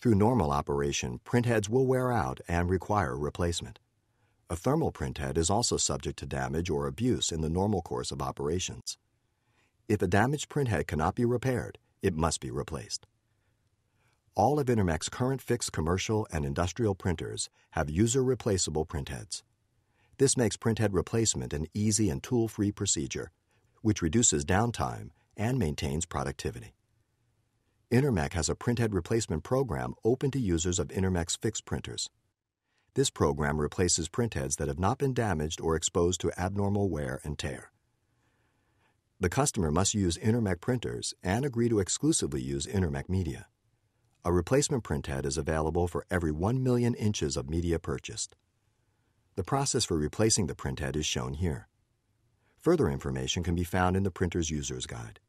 Through normal operation, printheads will wear out and require replacement. A thermal printhead is also subject to damage or abuse in the normal course of operations. If a damaged printhead cannot be repaired, it must be replaced. All of Intermac's current fixed commercial and industrial printers have user replaceable printheads. This makes printhead replacement an easy and tool free procedure, which reduces downtime and maintains productivity. Intermac has a printhead replacement program open to users of Intermac's fixed printers. This program replaces printheads that have not been damaged or exposed to abnormal wear and tear. The customer must use Intermac printers and agree to exclusively use Intermac media. A replacement printhead is available for every 1 million inches of media purchased. The process for replacing the printhead is shown here. Further information can be found in the printer's user's guide.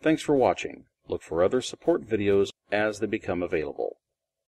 Thanks for watching. Look for other support videos as they become available.